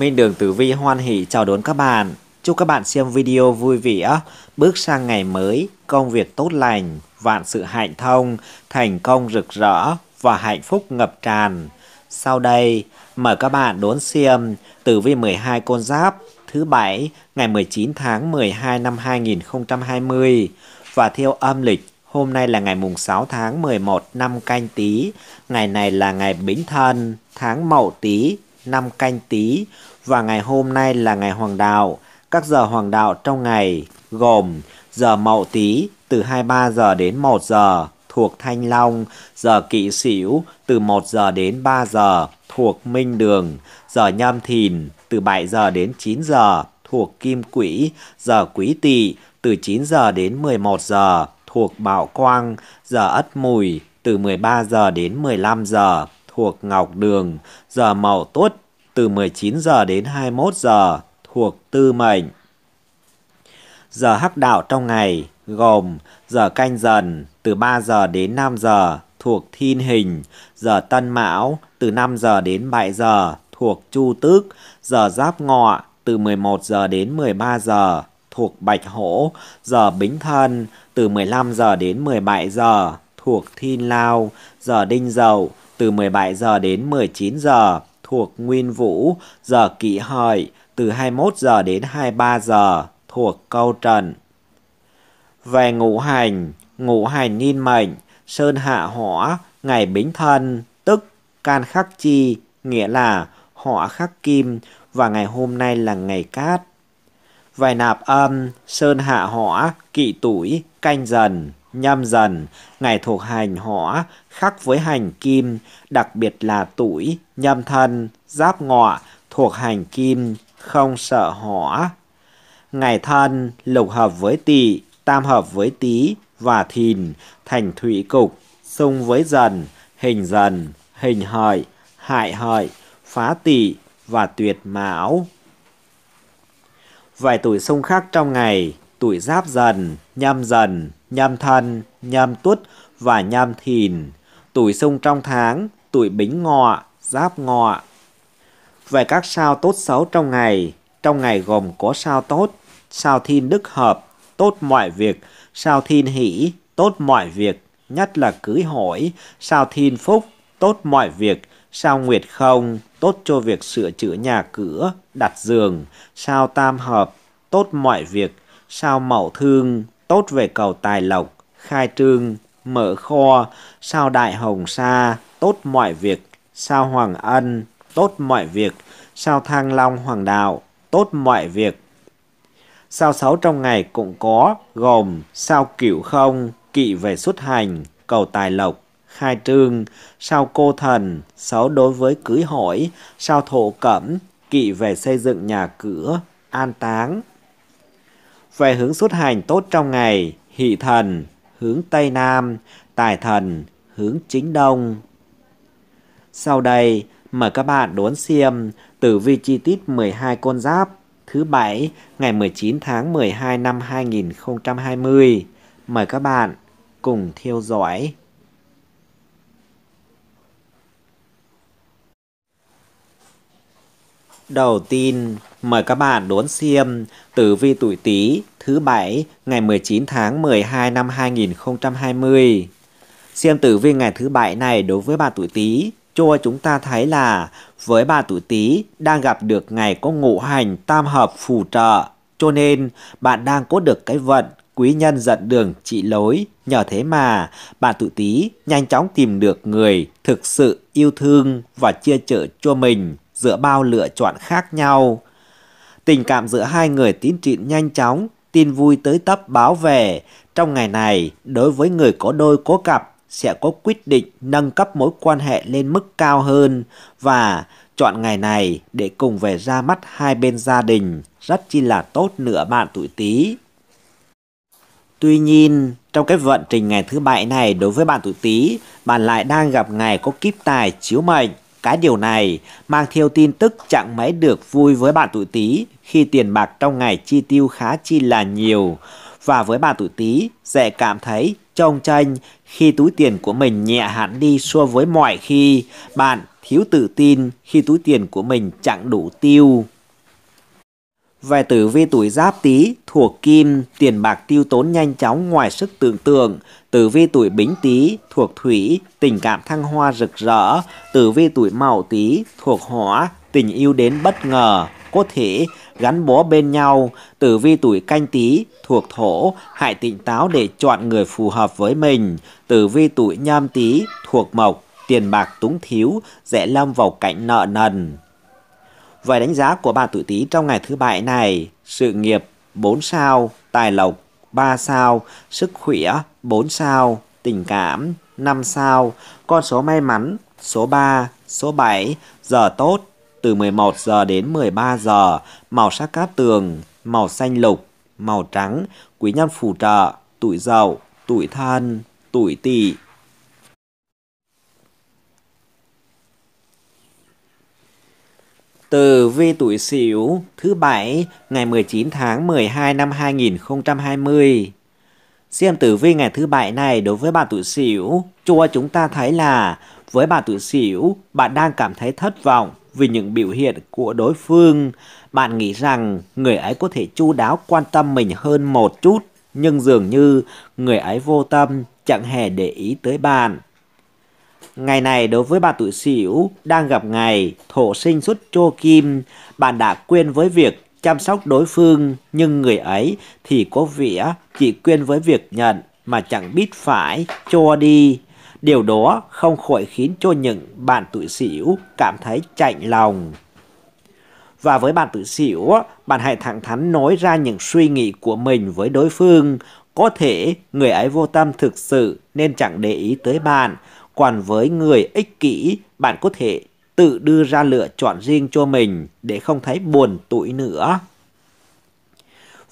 Minh Đường Tử Vi hoan hỷ chào đón các bạn. Chúc các bạn xem video vui vẻ, bước sang ngày mới, công việc tốt lành, vạn sự hạnh thông, thành công rực rỡ và hạnh phúc ngập tràn. Sau đây, mời các bạn đón xem Tử Vi 12 con giáp thứ bảy ngày 19 tháng 12 năm 2020 và theo âm lịch Hôm nay là ngày mùng 6 tháng 11 năm canh tí, ngày này là ngày bính thân, tháng mậu tí, năm canh tí và ngày hôm nay là ngày hoàng đạo. Các giờ hoàng đạo trong ngày gồm giờ mậu tý từ 23 giờ đến 1 giờ thuộc Thanh Long, giờ Kỵ Sửu từ 1 giờ đến 3 giờ thuộc Minh Đường, giờ Nhâm Thìn từ 7 giờ đến 9 giờ thuộc Kim Quỹ, giờ Quý Tỵ từ 9 giờ đến 11 giờ thuộc Bảo Quang, giờ Ất Mùi từ 13 giờ đến 15 giờ thuộc Ngọc Đường, giờ Mậu Tuất từ 19 giờ đến 21 giờ thuộc tư mệnh. Giờ hắc đạo trong ngày gồm giờ canh dần từ 3 giờ đến 5 giờ thuộc thiên hình, giờ tân mão từ 5 giờ đến 7 giờ thuộc chu tước, giờ giáp ngọ từ 11 giờ đến 13 giờ thuộc bạch hổ, giờ bính thân từ 15 giờ đến 17 giờ thuộc thiên lao, giờ đinh dậu từ 17 giờ đến 19 giờ thuộc Nguyên Vũ, giờ kỷ hợi từ 21 giờ đến 23 giờ thuộc câu trần. Về ngũ hành, ngũ hành niên mệnh, sơn hạ hỏa, ngày bính thân, tức can khắc chi, nghĩa là hỏa khắc kim và ngày hôm nay là ngày cát. Về nạp âm, sơn hạ hỏa, kỵ tuổi, canh dần. Nhâm dần, ngày thuộc hành hỏa khắc với hành kim, đặc biệt là tuổi, nhâm thân, giáp ngọ thuộc hành kim, không sợ hỏa. Ngày thân lục hợp với tỵ, tam hợp với tý và thìn, thành thủy cục, xung với dần, hình dần, hình hợi, hại hợi, phá tỵ và tuyệt mão. Vài tuổi xung khắc trong ngày, tuổi giáp dần, nhâm dần, nhâm thần, nhâm tuất và nhâm thìn, tuổi xung trong tháng, tuổi bính ngọ, giáp ngọ. Về các sao tốt xấu trong ngày, trong ngày gồm có sao tốt, sao thiên đức hợp, tốt mọi việc, sao thiên hỷ, tốt mọi việc, nhất là cưới hỏi, sao thiên phúc, tốt mọi việc, sao nguyệt không, tốt cho việc sửa chữa nhà cửa, đặt giường, sao tam hợp, tốt mọi việc, sao mậu thương, tốt về cầu tài lộc, khai trương, mở kho, sao đại hồng sa, tốt mọi việc, sao hoàng ân, tốt mọi việc, sao thang long hoàng đạo, tốt mọi việc. Sao sáu trong ngày cũng có, gồm sao cửu không, kỵ về xuất hành, cầu tài lộc, khai trương, sao cô thần, xấu đối với cưới hỏi, sao thổ cẩm, kỵ về xây dựng nhà cửa, an táng, về hướng xuất hành tốt trong ngày, hỷ thần, hướng Tây Nam, tài thần, hướng chính Đông. Sau đây, mời các bạn đốn xem tử vi chi tiết 12 con giáp thứ bảy ngày 19 tháng 12 năm 2020. Mời các bạn cùng theo dõi. Đầu tiên, mời các bạn đốn xem tử vi tuổi Tý thứ bảy ngày 19 tháng 12 năm 2020. Xem tử vi ngày thứ bảy này đối với bạn tuổi Tý, cho chúng ta thấy là với bạn tuổi Tý đang gặp được ngày có ngũ hành tam hợp phù trợ, cho nên bạn đang có được cái vận quý nhân dẫn đường trị lối, nhờ thế mà bạn tuổi Tý nhanh chóng tìm được người thực sự yêu thương và chia chở cho mình giữa bao lựa chọn khác nhau. Tình cảm giữa hai người tiến triển nhanh chóng, tin vui tới tấp báo về. Trong ngày này, đối với người có đôi có cặp sẽ có quyết định nâng cấp mối quan hệ lên mức cao hơn và chọn ngày này để cùng về ra mắt hai bên gia đình rất chi là tốt nữa bạn tuổi Tý. Tuy nhiên, trong cái vận trình ngày thứ bảy này đối với bạn tuổi Tý, bạn lại đang gặp ngày có kiếp tài chiếu mệnh cái điều này mang theo tin tức chẳng mấy được vui với bạn tuổi Tý khi tiền bạc trong ngày chi tiêu khá chi là nhiều và với bạn tuổi Tý dễ cảm thấy trong tranh khi túi tiền của mình nhẹ hẳn đi so với mọi khi, bạn thiếu tự tin khi túi tiền của mình chẳng đủ tiêu. Về tử vi tuổi giáp tý thuộc kim, tiền bạc tiêu tốn nhanh chóng ngoài sức tưởng tượng. Tử vi tuổi bính tý thuộc thủy, tình cảm thăng hoa rực rỡ. Tử vi tuổi mậu tý thuộc hỏa, tình yêu đến bất ngờ, có thể gắn bó bên nhau. Tử vi tuổi canh tý thuộc thổ, hãy tỉnh táo để chọn người phù hợp với mình. Tử vi tuổi nhâm tý thuộc mộc, tiền bạc túng thiếu, dễ lâm vào cảnh nợ nần. Vậy đánh giá của bạn tuổi Tý trong ngày thứ bảy này, sự nghiệp 4 sao, tài lộc 3 sao, sức khỏe 4 sao, tình cảm 5 sao, con số may mắn số 3, số 7, giờ tốt từ 11 giờ đến 13 giờ, màu sắc cát tường, màu xanh lục, màu trắng, quý nhân phù trợ, tuổi dậu, tuổi thân, tuổi tỵ. Từ vi tuổi Sửu thứ bảy ngày 19 tháng 12 năm 2020. Xem tử vi ngày thứ bảy này đối với bà tuổi Sửu, cho chúng ta thấy là với bà tuổi Sửu, bạn đang cảm thấy thất vọng vì những biểu hiện của đối phương. Bạn nghĩ rằng người ấy có thể chu đáo quan tâm mình hơn một chút, nhưng dường như người ấy vô tâm chẳng hề để ý tới bạn Ngày này đối với bạn tuổi Sửu đang gặp ngày thổ sinh xuất chô kim, bạn đã quên với việc chăm sóc đối phương, nhưng người ấy thì có vỉa chỉ quên với việc nhận mà chẳng biết phải cho đi. Điều đó không khỏi khiến cho những bạn tuổi Sửu cảm thấy chạnh lòng. Và với bạn tuổi sửu bạn hãy thẳng thắn nói ra những suy nghĩ của mình với đối phương. Có thể người ấy vô tâm thực sự nên chẳng để ý tới bạn. Còn với người ích kỷ, bạn có thể tự đưa ra lựa chọn riêng cho mình để không thấy buồn tủi nữa.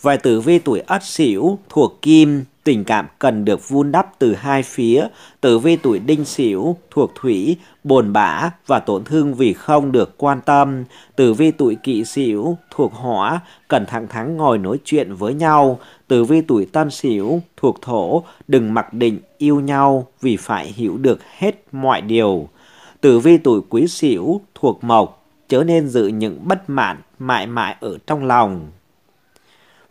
Vài tử vi tuổi Ất Sửu thuộc Kim, tình cảm cần được vun đắp từ hai phía. Tử vi tuổi Đinh Sửu thuộc Thủy, bồn bã và tổn thương vì không được quan tâm. Tử vi tuổi Kỷ Sửu thuộc Hỏa, cần thẳng thắn ngồi nói chuyện với nhau. Tử vi tuổi Tân Sửu thuộc Thổ, đừng mặc định yêu nhau vì phải hiểu được hết mọi điều. Tử vi tuổi Quý Sửu thuộc Mộc, chớ nên giữ những bất mãn mãi mãi ở trong lòng.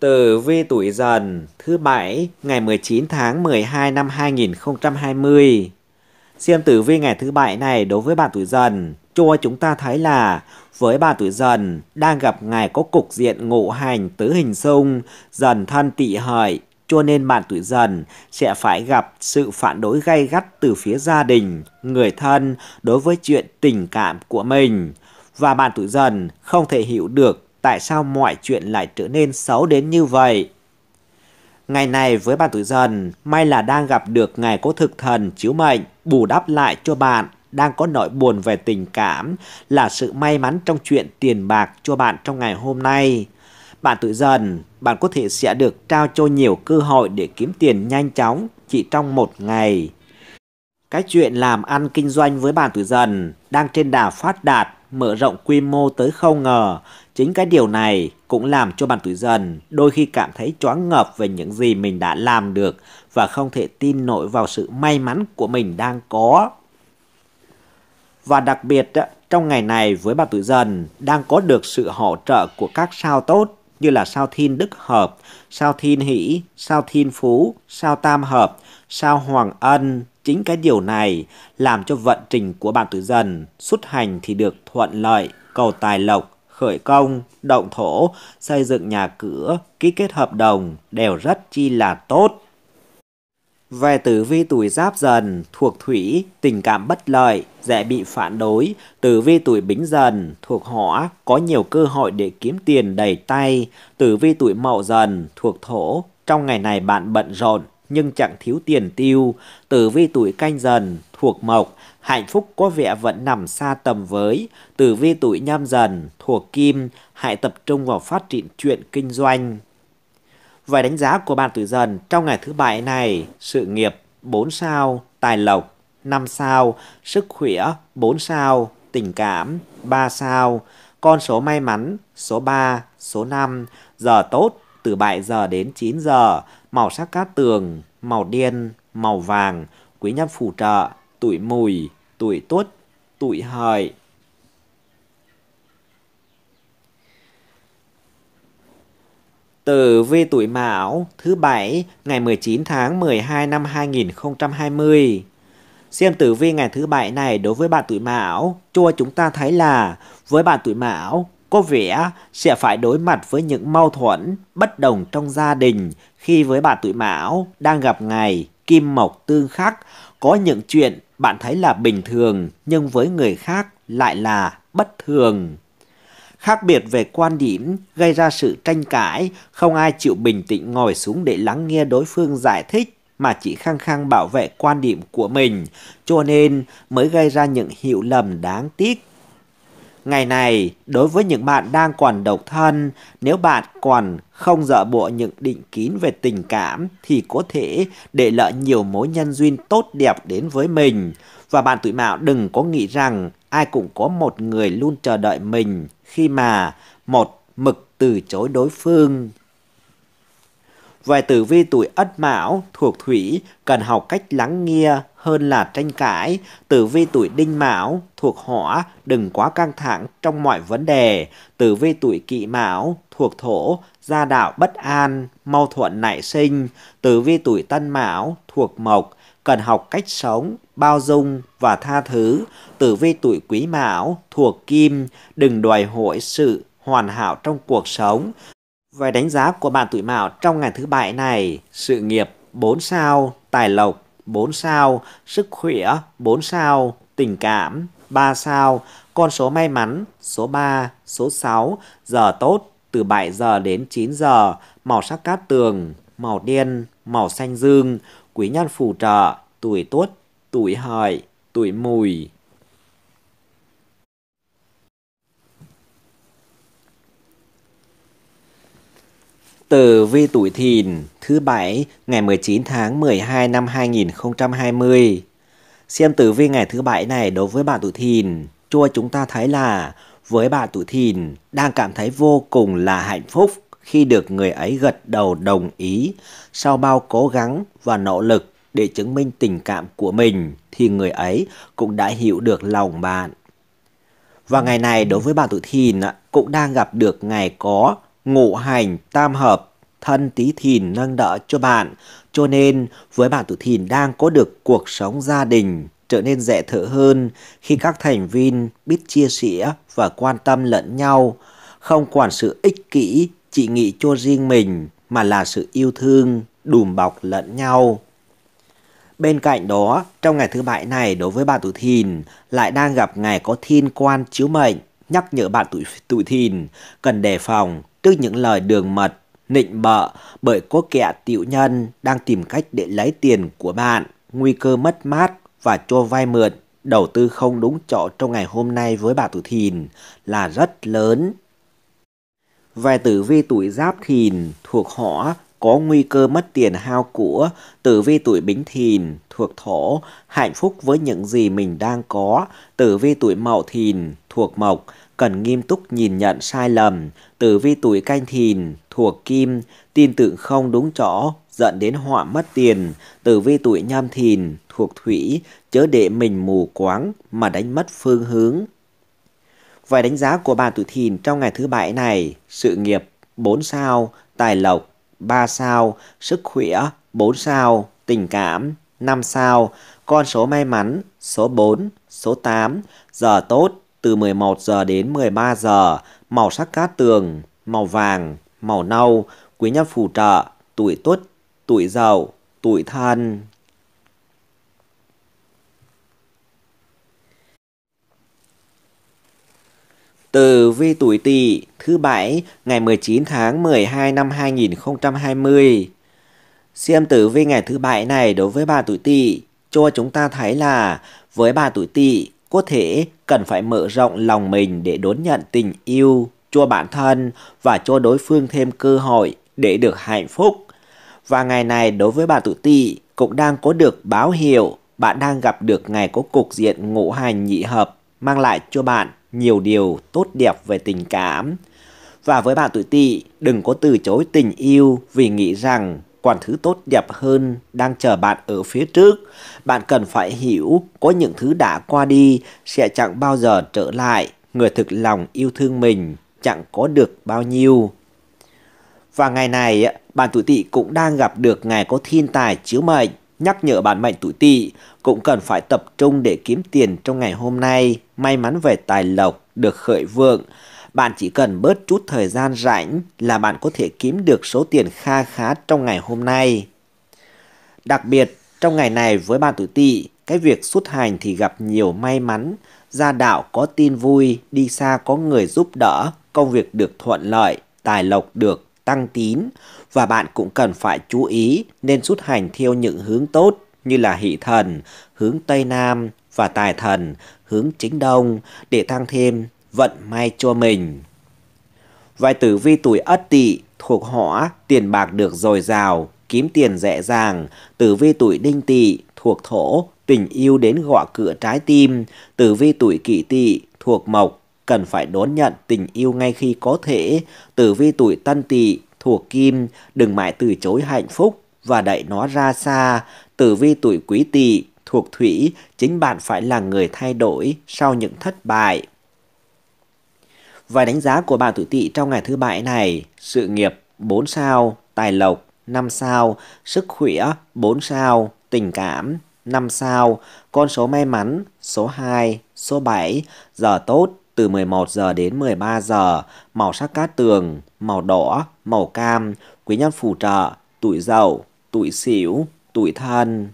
Tử vi tuổi dần thứ bảy ngày 19 tháng 12 năm 2020. Xem tử vi ngày thứ bảy này đối với bạn tuổi dần cho chúng ta thấy là với bạn tuổi dần đang gặp ngày có cục diện ngộ hành tứ hình xung dần thân tỵ hợi cho nên bạn tuổi dần sẽ phải gặp sự phản đối gay gắt từ phía gia đình người thân đối với chuyện tình cảm của mình và bạn tuổi dần không thể hiểu được tại sao mọi chuyện lại trở nên xấu đến như vậy. Ngày này với bạn tuổi dần, may là đang gặp được ngày có thực thần chiếu mệnh bù đắp lại cho bạn đang có nỗi buồn về tình cảm là sự may mắn trong chuyện tiền bạc cho bạn trong ngày hôm nay. Bạn tuổi dần, bạn có thể sẽ được trao cho nhiều cơ hội để kiếm tiền nhanh chóng chỉ trong một ngày. Cái chuyện làm ăn kinh doanh với bạn tuổi dần đang trên đà phát đạt mở rộng quy mô tới không ngờ. Chính cái điều này cũng làm cho bạn tuổi dần đôi khi cảm thấy choáng ngợp về những gì mình đã làm được và không thể tin nổi vào sự may mắn của mình đang có. Và đặc biệt trong ngày này với bạn tuổi dần đang có được sự hỗ trợ của các sao tốt như là sao thiên đức hợp, sao thiên hỷ, sao thiên phú, sao tam hợp, sao hoàng ân, Chính cái điều này làm cho vận trình của bạn tuổi dần xuất hành thì được thuận lợi, cầu tài lộc, khởi công, động thổ, xây dựng nhà cửa, ký kết hợp đồng đều rất chi là tốt. Về tử vi tuổi giáp dần thuộc thủy, tình cảm bất lợi, dễ bị phản đối. Tử vi tuổi bính dần thuộc hỏa, có nhiều cơ hội để kiếm tiền đầy tay. Tử vi tuổi mậu dần thuộc thổ, trong ngày này bạn bận rộn, nhưng chẳng thiếu tiền tiêu, tử vi tuổi canh dần, thuộc mộc, hạnh phúc có vẻ vẫn nằm xa tầm với, tử vi tuổi nhâm dần, thuộc kim, hãy tập trung vào phát triển chuyện kinh doanh. Vài đánh giá của bạn tuổi dần trong ngày thứ bảy này, sự nghiệp 4 sao, tài lộc 5 sao, sức khỏe 4 sao, tình cảm 3 sao, con số may mắn số 3, số 5, giờ tốt từ 7 giờ đến 9 giờ, màu sắc cát tường, màu đen, màu vàng, quý nhân phù trợ, tuổi mùi, tuổi tuất, tuổi hợi. Tử vi tuổi Mão thứ bảy ngày 19 tháng 12 năm 2020. Xem tử vi ngày thứ bảy này đối với bạn tuổi Mão, cho chúng ta thấy là với bạn tuổi Mão, Cô vẻ sẽ phải đối mặt với những mâu thuẫn, bất đồng trong gia đình khi với bà tuổi mão đang gặp ngày kim mộc tương khắc. Có những chuyện bạn thấy là bình thường nhưng với người khác lại là bất thường. Khác biệt về quan điểm gây ra sự tranh cãi, không ai chịu bình tĩnh ngồi xuống để lắng nghe đối phương giải thích mà chỉ khăng khăng bảo vệ quan điểm của mình, cho nên mới gây ra những hiểu lầm đáng tiếc. Ngày này, đối với những bạn đang còn độc thân, nếu bạn còn không dỡ bộ những định kín về tình cảm thì có thể để lợi nhiều mối nhân duyên tốt đẹp đến với mình. Và bạn tuổi mạo đừng có nghĩ rằng ai cũng có một người luôn chờ đợi mình khi mà một mực từ chối đối phương. Về tử vi tuổi ất mão thuộc thủy cần học cách lắng nghe, hơn là tranh cãi, tử vi tuổi đinh mão thuộc hỏa đừng quá căng thẳng trong mọi vấn đề, tử vi tuổi kỵ mão thuộc thổ gia đạo bất an, mâu thuẫn nảy sinh, tử vi tuổi tân mão thuộc mộc cần học cách sống, bao dung và tha thứ, tử vi tuổi quý mão thuộc kim đừng đòi hỏi sự hoàn hảo trong cuộc sống. Về đánh giá của bạn tuổi mão trong ngày thứ bảy này, sự nghiệp 4 sao, tài lộc 4 sao, sức khỏe 4 sao, tình cảm 3 sao, con số may mắn số 3, số 6, giờ tốt từ 7 giờ đến 9 giờ, màu sắc cát tường, màu đen, màu xanh dương, quý nhân phù trợ, tuổi tuất, tuổi hợi, tuổi mùi. Tử vi tuổi thìn thứ bảy ngày 19 tháng 12 năm 2020. Xem tử vi ngày thứ bảy này đối với bạn tuổi thìn, cho chúng ta thấy là với bạn tuổi thìn đang cảm thấy vô cùng là hạnh phúc khi được người ấy gật đầu đồng ý sau bao cố gắng và nỗ lực để chứng minh tình cảm của mình thì người ấy cũng đã hiểu được lòng bạn. Và ngày này đối với bạn tuổi thìn cũng đang gặp được ngày có ngũ hành tam hợp thân tí thìn nâng đỡ cho bạn. Cho nên với bạn tuổi thìn đang có được cuộc sống gia đình trở nên dễ thở hơn khi các thành viên biết chia sẻ và quan tâm lẫn nhau, không quản sự ích kỷ chỉ nghĩ cho riêng mình mà là sự yêu thương đùm bọc lẫn nhau. Bên cạnh đó, trong ngày thứ bảy này đối với bạn tuổi thìn lại đang gặp ngày có thiên quan chiếu mệnh nhắc nhở bạn tuổi tuổi thìn cần đề phòng trước những lời đường mật, nịnh bợ bởi có kẻ tiểu nhân đang tìm cách để lấy tiền của bạn, nguy cơ mất mát và cho vay mượn, đầu tư không đúng chỗ trong ngày hôm nay với bà tuổi thìn là rất lớn. Về tử vi tuổi giáp thìn thuộc họ có nguy cơ mất tiền hao của, tử vi tuổi bính thìn thuộc thổ, hạnh phúc với những gì mình đang có, tử vi tuổi mậu thìn thuộc mộc, cần nghiêm túc nhìn nhận sai lầm, tử vi tuổi canh thìn, thuộc kim, tin tưởng không đúng chỗ, dẫn đến họa mất tiền, tử vi tuổi nhâm thìn, thuộc thủy, chớ để mình mù quáng mà đánh mất phương hướng. Vài đánh giá của bà tuổi thìn trong ngày thứ bảy này, sự nghiệp 4 sao, tài lộc 3 sao, sức khỏe 4 sao, tình cảm 5 sao, con số may mắn số 4, số 8, giờ tốt từ 11 giờ đến 13 giờ, màu sắc cát tường, màu vàng, màu nâu, quý nhân phù trợ, tuổi tuất, tuổi dậu, tuổi thân. Từ vi tuổi tỵ thứ bảy ngày 19 tháng 12 năm 2020. Xem tử vi ngày thứ bảy này đối với bà tuổi tỵ cho chúng ta thấy là với bà tuổi tỵ có thể cần phải mở rộng lòng mình để đón nhận tình yêu cho bản thân và cho đối phương thêm cơ hội để được hạnh phúc. Và ngày này đối với bạn tự ti cũng đang có được báo hiệu bạn đang gặp được ngày có cục diện ngũ hành nhị hợp mang lại cho bạn nhiều điều tốt đẹp về tình cảm. Và với bạn tự ti, đừng có từ chối tình yêu vì nghĩ rằng còn thứ tốt đẹp hơn đang chờ bạn ở phía trước. Bạn cần phải hiểu có những thứ đã qua đi sẽ chẳng bao giờ trở lại. Người thực lòng yêu thương mình chẳng có được bao nhiêu. Và ngày này, bạn tuổi tỵ cũng đang gặp được ngày có thiên tài chiếu mệnh. Nhắc nhở bạn mệnh tuổi tỵ cũng cần phải tập trung để kiếm tiền trong ngày hôm nay. May mắn về tài lộc, được khởi vượng. Bạn chỉ cần bớt chút thời gian rảnh là bạn có thể kiếm được số tiền kha khá trong ngày hôm nay. Đặc biệt, trong ngày này với bạn tuổi tỵ, cái việc xuất hành thì gặp nhiều may mắn, gia đạo có tin vui, đi xa có người giúp đỡ, công việc được thuận lợi, tài lộc được tăng tín và bạn cũng cần phải chú ý nên xuất hành theo những hướng tốt như là hỷ thần, hướng Tây Nam và tài thần, hướng chính Đông để tăng thêm vận may cho mình. Vài tử vi tuổi ất tỵ thuộc hỏa, tiền bạc được dồi dào, kiếm tiền dễ dàng. Tử vi tuổi đinh tỵ thuộc thổ, tình yêu đến gõ cửa trái tim. Tử vi tuổi kỷ tỵ thuộc mộc, cần phải đón nhận tình yêu ngay khi có thể. Tử vi tuổi tân tỵ thuộc kim, đừng mãi từ chối hạnh phúc và đẩy nó ra xa. Tử vi tuổi quý tỵ thuộc thủy, chính bạn phải là người thay đổi sau những thất bại. Vài đánh giá của bạn tuổi tỵ trong ngày thứ bảy này, sự nghiệp 4 sao, tài lộc 5 sao, sức khỏe 4 sao, tình cảm 5 sao, con số may mắn số 2, số 7, giờ tốt từ 11 giờ đến 13 giờ, màu sắc cát tường, màu đỏ, màu cam, quý nhân phù trợ, tuổi dậu, tuổi xỉu tuổi thân.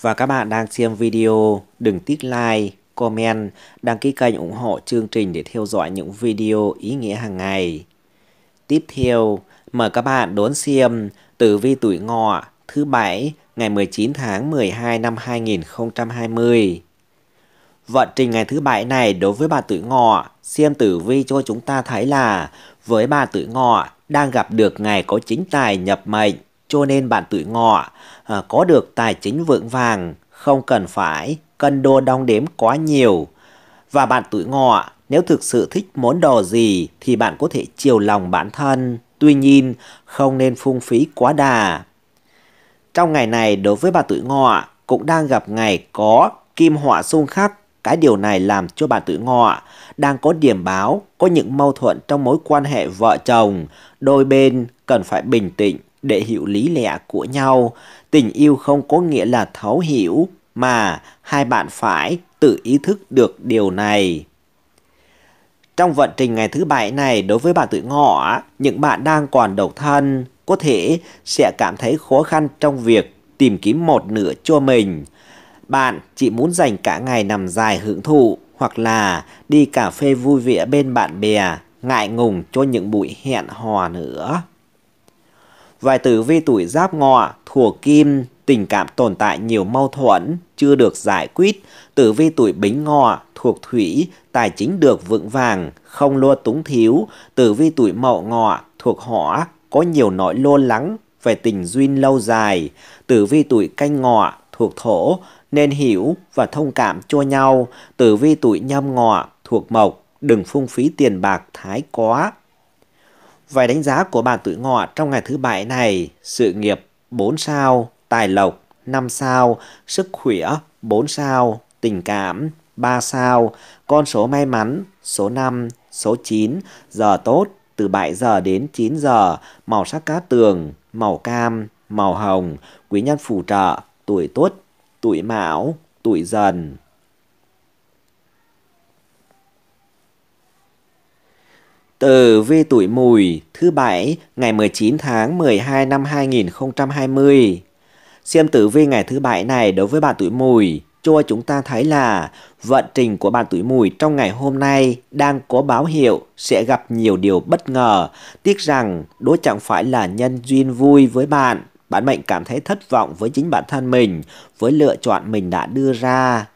Và các bạn đang xem video, đừng tiếc like, comment, đăng ký kênh ủng hộ chương trình để theo dõi những video ý nghĩa hàng ngày. Tiếp theo, mời các bạn đón xem tử vi tuổi ngọ thứ bảy ngày 19 tháng 12 năm 2020. Vận trình ngày thứ bảy này đối với bà tuổi ngọ, xem tử vi cho chúng ta thấy là với bà tuổi ngọ đang gặp được ngày có chính tài nhập mệnh, cho nên bạn tuổi ngọ à, có được tài chính vượng vàng, không cần phải cân đo đong đếm quá nhiều. Và bạn tuổi ngọ, nếu thực sự thích món đồ gì thì bạn có thể chiều lòng bản thân, tuy nhiên không nên phung phí quá đà. Trong ngày này đối với bạn tuổi ngọ cũng đang gặp ngày có kim họa xung khắc cái điều này làm cho bạn tuổi ngọ đang có điểm báo có những mâu thuẫn trong mối quan hệ vợ chồng đôi bên cần phải bình tĩnh để hiểu lý lẽ của nhau tình yêu không có nghĩa là thấu hiểu mà hai bạn phải tự ý thức được điều này. Trong vận trình ngày thứ bảy này đối với bạn tuổi ngọ, những bạn đang còn độc thân có thể sẽ cảm thấy khó khăn trong việc tìm kiếm một nửa cho mình. Bạn chỉ muốn dành cả ngày nằm dài hưởng thụ hoặc là đi cà phê vui vẻ bên bạn bè, ngại ngùng cho những buổi hẹn hò nữa. Vài tử vi tuổi giáp ngọ, thuộc kim, tình cảm tồn tại nhiều mâu thuẫn chưa được giải quyết, tử vi tuổi bính ngọ thuộc thủy, tài chính được vững vàng, không lo túng thiếu, tử vi tuổi mậu ngọ thuộc hỏa, có nhiều nỗi lo lắng về tình duyên lâu dài, tử vi tuổi canh ngọ thuộc thổ, nên hiểu và thông cảm cho nhau, tử vi tuổi nhâm ngọ thuộc mộc, đừng phung phí tiền bạc thái quá. Vài đánh giá của bạn tuổi ngọ trong ngày thứ bảy này, sự nghiệp 4 sao, tài lộc 5 sao, sức khỏe 4 sao, tình cảm 3 sao, con số may mắn số 5, số 9, giờ tốt từ 7 giờ đến 9 giờ, màu sắc cá tường, màu cam, màu hồng, quý nhân phù trợ, tuổi tuất, tuổi mão, tuổi dần. từ vi tuổi mùi thứ bảy ngày 19 tháng 12 năm 2020 Xem tử vi ngày thứ bảy này đối với bạn tuổi mùi, cho chúng ta thấy là vận trình của bạn tuổi mùi trong ngày hôm nay đang có báo hiệu sẽ gặp nhiều điều bất ngờ. Tiếc rằng đó chẳng phải là nhân duyên vui với bạn. Bạn mệnh cảm thấy thất vọng với chính bản thân mình, với lựa chọn mình đã đưa ra.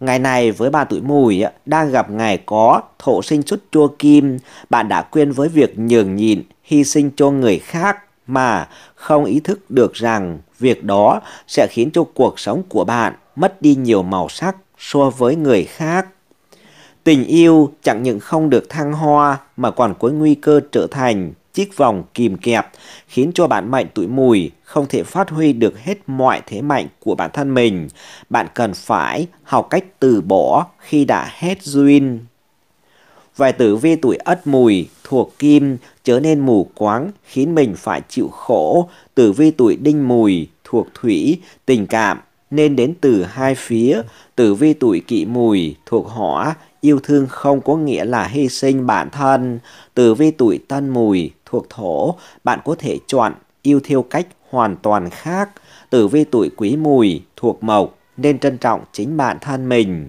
Ngày này với bà tuổi mùi đang gặp ngày có thổ sinh xuất chua kim, bạn đã quên với việc nhường nhịn, hy sinh cho người khác mà không ý thức được rằng Việc đó sẽ khiến cho cuộc sống của bạn mất đi nhiều màu sắc so với người khác. Tình yêu chẳng những không được thăng hoa mà còn có nguy cơ trở thành chiếc vòng kìm kẹp khiến cho bạn mạnh tuổi mùi không thể phát huy được hết mọi thế mạnh của bản thân mình. Bạn cần phải học cách từ bỏ khi đã hết duyên. Vài tử vi tuổi ất mùi thuộc kim trở nên mù quáng khiến mình phải chịu khổ. Tử vi tuổi đinh mùi thuộc thủy tình cảm nên đến từ hai phía. Tử vi tuổi kỵ mùi thuộc hỏa yêu thương không có nghĩa là hy sinh bản thân. Tử vi tuổi tân mùi thuộc thổ bạn có thể chọn yêu theo cách hoàn toàn khác. Tử vi tuổi quý mùi thuộc mộc nên trân trọng chính bản thân mình.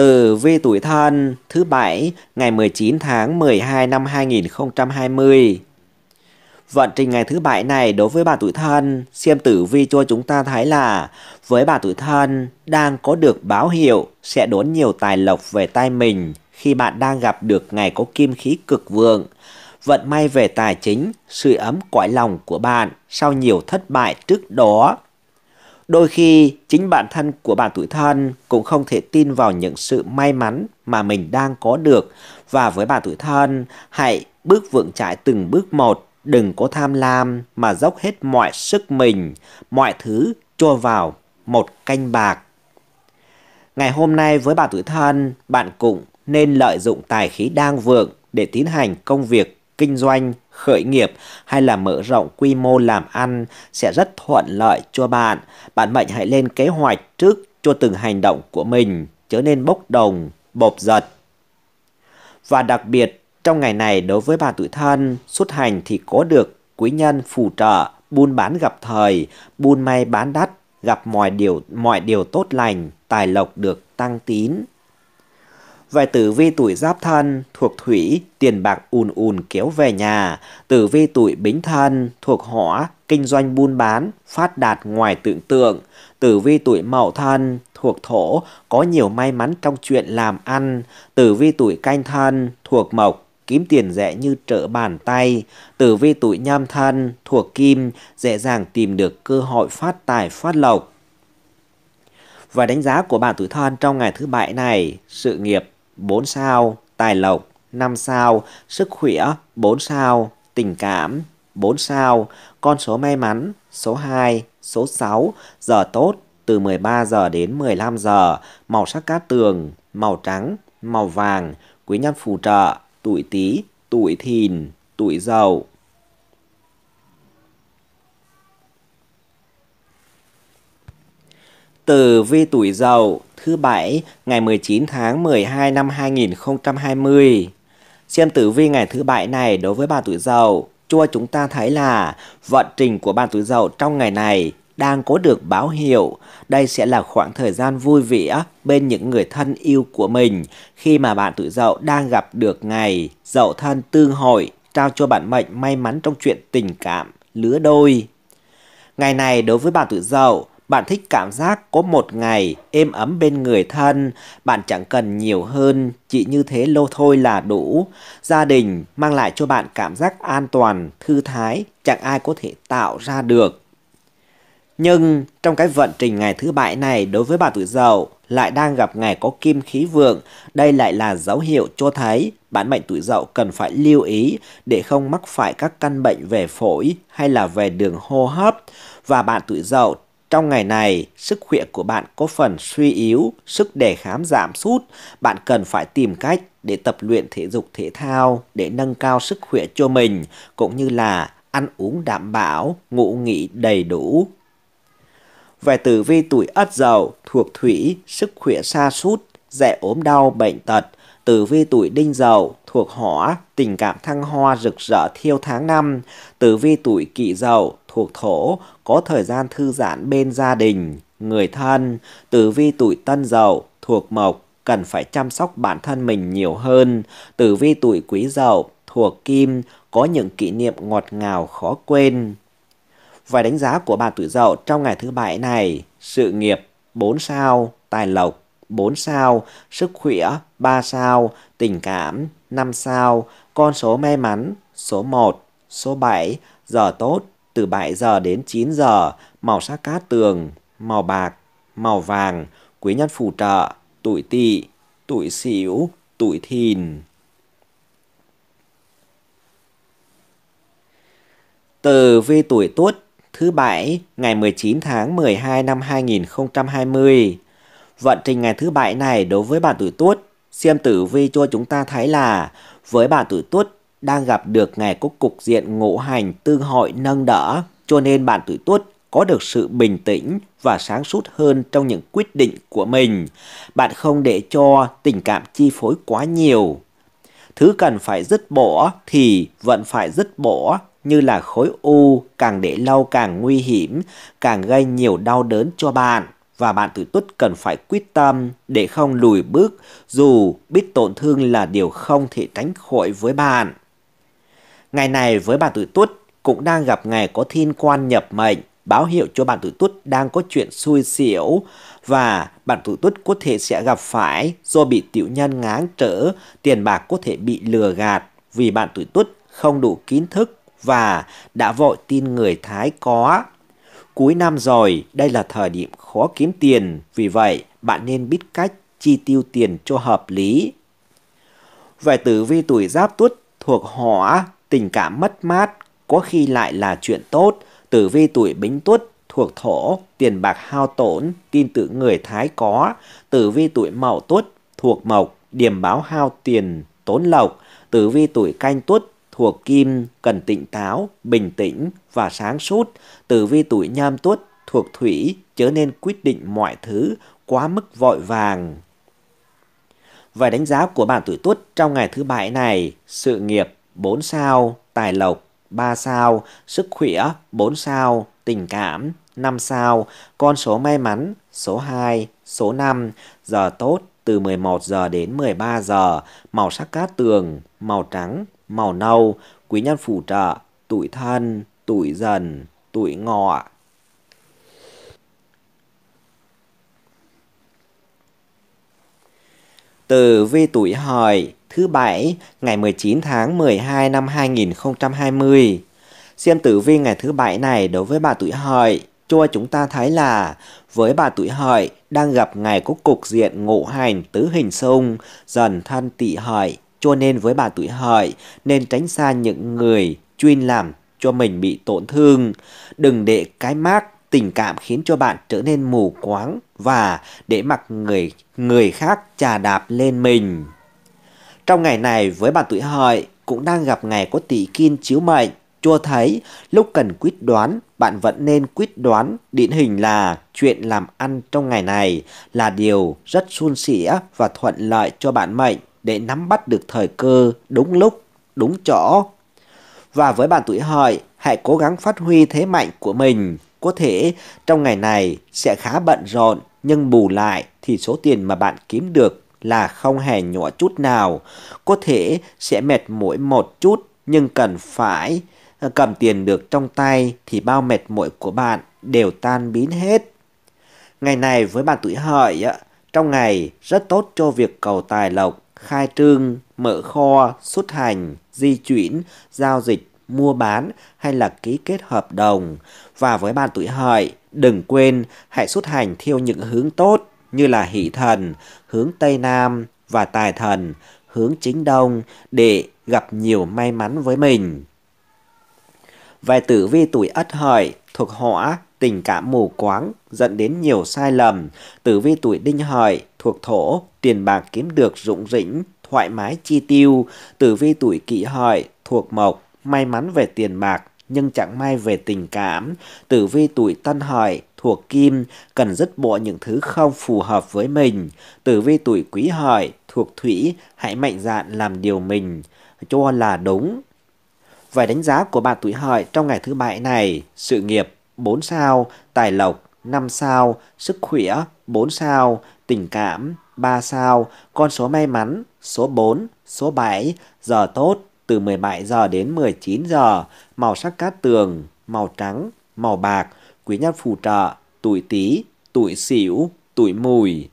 Từ vi tuổi thân thứ bảy ngày 19 tháng 12 năm 2020. Vận trình ngày thứ bảy này đối với bà tuổi thân, xem tử vi cho chúng ta thấy là với bà tuổi thân đang có được báo hiệu sẽ đốn nhiều tài lộc về tay mình khi bạn đang gặp được ngày có kim khí cực vượng. Vận may về tài chính, sự ấm cõi lòng của bạn sau nhiều thất bại trước đó Đôi khi chính bản thân của bạn tuổi thân cũng không thể tin vào những sự may mắn mà mình đang có được và với bạn tuổi thân hãy bước vững chãi từng bước một, đừng có tham lam mà dốc hết mọi sức mình, mọi thứ cho vào một canh bạc. Ngày hôm nay với bạn tuổi thân, bạn cũng nên lợi dụng tài khí đang vượng để tiến hành công việc kinh doanh khởi nghiệp hay là mở rộng quy mô làm ăn sẽ rất thuận lợi cho bạn. Bạn mệnh hãy lên kế hoạch trước cho từng hành động của mình, chớ nên bốc đồng, bột giật. Và đặc biệt, trong ngày này đối với bà tuổi thân, xuất hành thì có được quý nhân phù trợ, buôn bán gặp thời, buôn may bán đắt, gặp mọi điều mọi điều tốt lành, tài lộc được tăng tín. Vài tử vi tuổi giáp thân thuộc thủy, tiền bạc ùn ùn kéo về nhà. Tử vi tuổi bính thân thuộc hỏa, kinh doanh buôn bán, phát đạt ngoài tưởng tượng. Tử vi tuổi mậu thân thuộc thổ, có nhiều may mắn trong chuyện làm ăn. Tử vi tuổi canh thân thuộc mộc, kiếm tiền dễ như trở bàn tay. Tử vi tuổi nhâm thân thuộc kim, dễ dàng tìm được cơ hội phát tài phát lộc. Và đánh giá của bạn tuổi thân trong ngày thứ bảy này, sự nghiệp 4 sao, tài lộc 5 sao, sức khỏe 4 sao, tình cảm 4 sao, con số may mắn số 2, số 6, giờ tốt từ 13 giờ đến 15 giờ, màu sắc cát tường, màu trắng, màu vàng, quý nhân phù trợ, tuổi Tý, tuổi Thìn, tuổi Dậu. Tử vi tuổi dậu thứ bảy ngày 19 tháng 12 năm 2020. Xem tử vi ngày thứ bảy này đối với bà tuổi dậu, cho chúng ta thấy là vận trình của bà tuổi dậu trong ngày này đang có được báo hiệu. Đây sẽ là khoảng thời gian vui vẻ bên những người thân yêu của mình khi mà bạn tuổi dậu đang gặp được ngày dậu thân tương hội trao cho bạn mệnh may mắn trong chuyện tình cảm lứa đôi. Ngày này đối với bạn tuổi dậu bạn thích cảm giác có một ngày êm ấm bên người thân, bạn chẳng cần nhiều hơn, chỉ như thế lâu thôi là đủ. Gia đình mang lại cho bạn cảm giác an toàn, thư thái, chẳng ai có thể tạo ra được. Nhưng trong cái vận trình ngày thứ bảy này đối với bà tuổi dậu lại đang gặp ngày có kim khí vượng, đây lại là dấu hiệu cho thấy bản mệnh tuổi dậu cần phải lưu ý để không mắc phải các căn bệnh về phổi hay là về đường hô hấp và bạn tuổi dậu trong ngày này, sức khỏe của bạn có phần suy yếu, sức đề kháng giảm sút, bạn cần phải tìm cách để tập luyện thể dục thể thao để nâng cao sức khỏe cho mình cũng như là ăn uống đảm bảo, ngủ nghỉ đầy đủ. Về tử vi tuổi Ất Dậu thuộc thủy, sức khỏe sa sút, dễ ốm đau bệnh tật. Tử vi tuổi Đinh Dậu thuộc hỏa, tình cảm thăng hoa rực rỡ thiêu tháng năm. Tử vi tuổi Kỷ Dậu thuộc thổ, có thời gian thư giãn bên gia đình, người thân, tử vi tuổi tân dậu, thuộc mộc, cần phải chăm sóc bản thân mình nhiều hơn. Tử vi tuổi quý dậu, thuộc kim, có những kỷ niệm ngọt ngào khó quên. Vài đánh giá của bạn tuổi dậu trong ngày thứ bảy này, sự nghiệp 4 sao, tài lộc 4 sao, sức khỏe 3 sao, tình cảm 5 sao, con số may mắn số 1, số 7, giờ tốt từ 7 giờ đến 9 giờ, màu sắc cát tường, màu bạc, màu vàng, quý nhân phù trợ, tuổi tỵ, tuổi sửu, tuổi thìn. Từ vi tuổi tuất thứ bảy ngày 19 tháng 12 năm 2020. Vận trình ngày thứ bảy này đối với bạn tuổi tuất, xem tử vi cho chúng ta thấy là với bạn tuổi tuất đang gặp được ngày có cục diện ngũ hành tương hội nâng đỡ, cho nên bạn tuổi tuất có được sự bình tĩnh và sáng suốt hơn trong những quyết định của mình. Bạn không để cho tình cảm chi phối quá nhiều. Thứ cần phải dứt bỏ thì vẫn phải dứt bỏ như là khối u càng để lâu càng nguy hiểm, càng gây nhiều đau đớn cho bạn và bạn tuổi tuất cần phải quyết tâm để không lùi bước dù biết tổn thương là điều không thể tránh khỏi với bạn. Ngày này với bạn tuổi tuất cũng đang gặp ngày có thiên quan nhập mệnh, báo hiệu cho bạn tuổi tuất đang có chuyện xui xỉu và bạn tuổi tuất có thể sẽ gặp phải do bị tiểu nhân ngáng trở, tiền bạc có thể bị lừa gạt vì bạn tuổi tuất không đủ kiến thức và đã vội tin người Thái có. Cuối năm rồi, đây là thời điểm khó kiếm tiền, vì vậy bạn nên biết cách chi tiêu tiền cho hợp lý. vài tử vi tuổi giáp tuất thuộc hỏa tình cảm mất mát có khi lại là chuyện tốt, tử vi tuổi bính tuất thuộc thổ, tiền bạc hao tổn, tin tưởng người Thái có, tử vi tuổi mậu tuất thuộc mộc, điềm báo hao tiền, tốn lộc, tử vi tuổi canh tuất thuộc kim, cần tỉnh táo, bình tĩnh và sáng suốt, tử vi tuổi nhâm tuất thuộc thủy, chớ nên quyết định mọi thứ quá mức vội vàng. Và đánh giá của bạn tuổi tuất trong ngày thứ bảy này, sự nghiệp 4 sao, tài lộc 3 sao, sức khỏe 4 sao, tình cảm 5 sao, con số may mắn số 2, số 5, giờ tốt từ 11 giờ đến 13 giờ, màu sắc cát tường, màu trắng, màu nâu, quý nhân phù trợ, tuổi thân, tuổi dần, tuổi ngọ. Từ vi tuổi hợi thứ Bảy, ngày 19 tháng 12 năm 2020. Xem tử vi ngày thứ Bảy này đối với bà tuổi hợi, cho chúng ta thấy là với bà tuổi hợi đang gặp ngày có cục diện ngộ hành tứ hình xung, dần thân tỵ hợi, cho nên với bà tuổi hợi nên tránh xa những người chuyên làm cho mình bị tổn thương. Đừng để cái mác tình cảm khiến cho bạn trở nên mù quáng và để mặc người người khác chà đạp lên mình. Trong ngày này với bạn tuổi hợi cũng đang gặp ngày có tỷ kim chiếu mệnh. Chua thấy lúc cần quyết đoán bạn vẫn nên quyết đoán điển hình là chuyện làm ăn trong ngày này là điều rất suôn sẻ và thuận lợi cho bạn mệnh để nắm bắt được thời cơ đúng lúc, đúng chỗ. Và với bạn tuổi hợi, hãy cố gắng phát huy thế mạnh của mình. Có thể trong ngày này sẽ khá bận rộn nhưng bù lại thì số tiền mà bạn kiếm được là không hề nhỏ chút nào. Có thể sẽ mệt mỏi một chút nhưng cần phải ờ, cầm tiền được trong tay thì bao mệt mỏi của bạn đều tan biến hết. Ngày này với bạn tuổi hợi, trong ngày rất tốt cho việc cầu tài lộc, khai trương, mở kho, xuất hành, di chuyển, giao dịch, mua bán hay là ký kết hợp đồng. Và với bạn tuổi hợi, đừng quên hãy xuất hành theo những hướng tốt như là hỷ thần hướng Tây Nam và tài thần hướng chính đông để gặp nhiều may mắn với mình. Vài tử vi tuổi ất hợi thuộc hỏa tình cảm mù quáng dẫn đến nhiều sai lầm. Tử vi tuổi đinh hợi thuộc thổ tiền bạc kiếm được rụng rĩnh thoải mái chi tiêu. Tử vi tuổi kỷ hợi thuộc mộc may mắn về tiền bạc nhưng chẳng may về tình cảm. Tử vi tuổi tân hợi thuộc kim, cần dứt bỏ những thứ không phù hợp với mình. Tử vi tuổi quý hợi, thuộc thủy, hãy mạnh dạn làm điều mình cho là đúng. Vài đánh giá của bạn tuổi hợi trong ngày thứ bảy này, sự nghiệp 4 sao, tài lộc 5 sao, sức khỏe 4 sao, tình cảm 3 sao, con số may mắn số 4, số 7, giờ tốt từ 17 giờ đến 19 giờ, màu sắc cát tường, màu trắng, màu bạc, quý nhân phù trợ, tuổi Tý, tuổi Sửu, tuổi Mùi.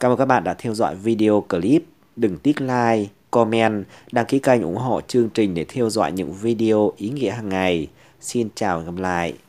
Cảm ơn các bạn đã theo dõi video clip. Đừng tiếc like, comment, đăng ký kênh ủng hộ chương trình để theo dõi những video ý nghĩa hàng ngày. Xin chào và gặp lại.